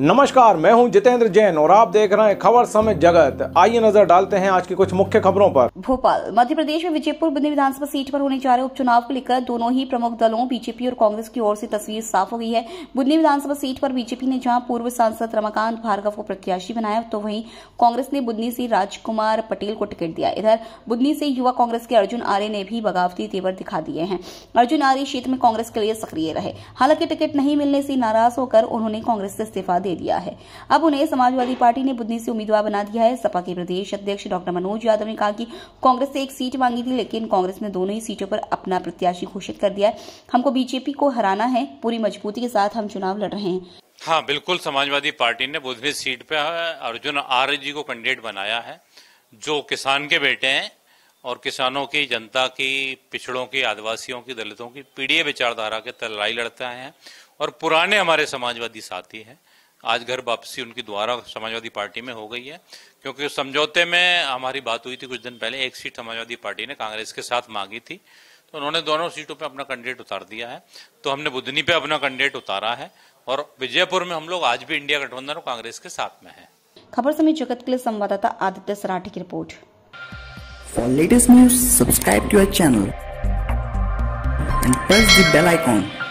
नमस्कार मैं हूं जितेंद्र जैन और आप देख रहे हैं खबर समय जगत आइए नजर डालते हैं आज की कुछ मुख्य खबरों पर भोपाल मध्य प्रदेश में विजयपुर बुंदी विधानसभा सीट पर होने जा रहे उपचुनाव को लेकर दोनों ही प्रमुख दलों बीजेपी और कांग्रेस की ओर से तस्वीर साफ हो गई है बुंदी विधानसभा सीट पर बीजेपी ने जहां पूर्व सांसद रमाकांत भार्गव को प्रत्याशी बनाया तो वहीं कांग्रेस ने बुंदी से राजकुमार पटेल को टिकट दिया इधर बुंदी से युवा कांग्रेस के अर्जुन आर्य ने भी बगावती तेवर दिखा दिए हैं अर्जुन आर्य क्षेत्र में कांग्रेस के लिए सक्रिय रहे हालांकि टिकट नहीं मिलने से नाराज होकर उन्होंने कांग्रेस से इस्तीफा दे दिया है अब उन्हें समाजवादी पार्टी ने बुधनी से उम्मीदवार बना दिया है सपा के प्रदेश अध्यक्ष डॉक्टर मनोज यादव ने कहा कि कांग्रेस से एक सीट मांगी थी लेकिन कांग्रेस ने दोनों ही सीटों पर अपना प्रत्याशी घोषित कर दिया है हमको बीजेपी को हराना है पूरी मजबूती के साथ हम चुनाव लड़ रहे हैं हाँ बिल्कुल समाजवादी पार्टी ने बुधनी सीट पर अर्जुन आर जी को कैंडिडेट बनाया है जो किसान के बेटे हैं और किसानों की जनता की पिछड़ों की आदिवासियों की दलितों की पीढ़ी विचारधारा के लड़ाई लड़ते आए हैं और पुराने हमारे समाजवादी साथी हैं आज घर वापसी उनकी द्वारा समाजवादी पार्टी में हो गई है क्योंकि समझौते में हमारी बात हुई थी कुछ दिन पहले एक सीट समाजवादी पार्टी ने कांग्रेस के साथ मांगी थी तो उन्होंने दोनों सीटों पे अपना कैंडिडेट उतार दिया है तो हमने बुधनी पे अपना कैंडिडेट उतारा है और विजयपुर में हम लोग आज भी इंडिया गठबंधन और कांग्रेस के साथ में है खबर समय जगत के लिए संवाददाता आदित्य सराठी की report for latest news subscribe to our channel and press the bell icon